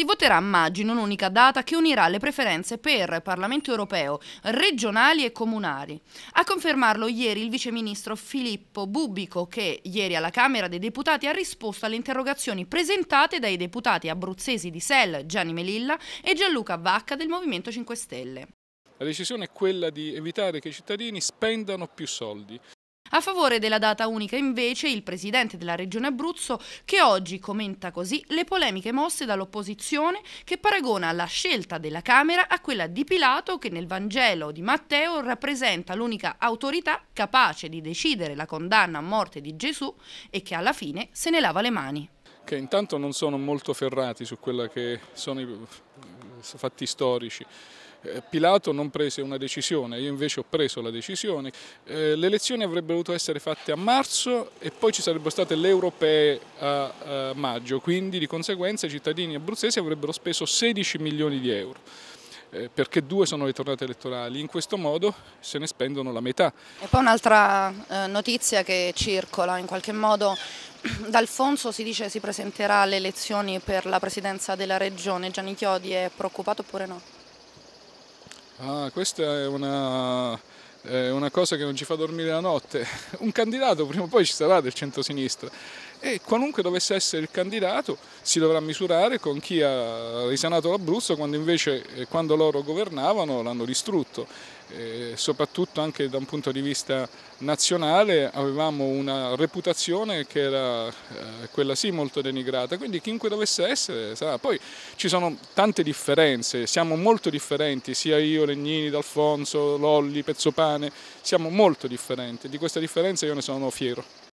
Si voterà a maggio in un'unica data che unirà le preferenze per Parlamento europeo, regionali e comunali. A confermarlo ieri il viceministro Filippo Bubico che ieri alla Camera dei Deputati ha risposto alle interrogazioni presentate dai deputati abruzzesi di SEL Gianni Melilla e Gianluca Vacca del Movimento 5 Stelle. La decisione è quella di evitare che i cittadini spendano più soldi. A favore della data unica invece il presidente della regione Abruzzo che oggi commenta così le polemiche mosse dall'opposizione che paragona la scelta della Camera a quella di Pilato che nel Vangelo di Matteo rappresenta l'unica autorità capace di decidere la condanna a morte di Gesù e che alla fine se ne lava le mani. Che intanto non sono molto ferrati su quelli che sono i fatti storici eh, Pilato non prese una decisione, io invece ho preso la decisione. Eh, le elezioni avrebbero dovuto essere fatte a marzo e poi ci sarebbero state le europee a maggio, quindi di conseguenza i cittadini abruzzesi avrebbero speso 16 milioni di euro eh, perché due sono le tornate elettorali, in questo modo se ne spendono la metà. E poi un'altra notizia che circola in qualche modo, D'Alfonso si dice si presenterà alle elezioni per la presidenza della regione, Gianni Chiodi è preoccupato oppure no? Ah, questa è una, è una cosa che non ci fa dormire la notte. Un candidato prima o poi ci sarà del centro-sinistra e qualunque dovesse essere il candidato si dovrà misurare con chi ha risanato l'Abruzzo quando invece eh, quando loro governavano l'hanno distrutto. E eh, soprattutto anche da un punto di vista nazionale avevamo una reputazione che era eh, quella sì molto denigrata, quindi chiunque dovesse essere sarà. Poi ci sono tante differenze, siamo molto differenti, sia io, Legnini, D'Alfonso, Lolli, Pezzopane, siamo molto differenti, di questa differenza io ne sono fiero.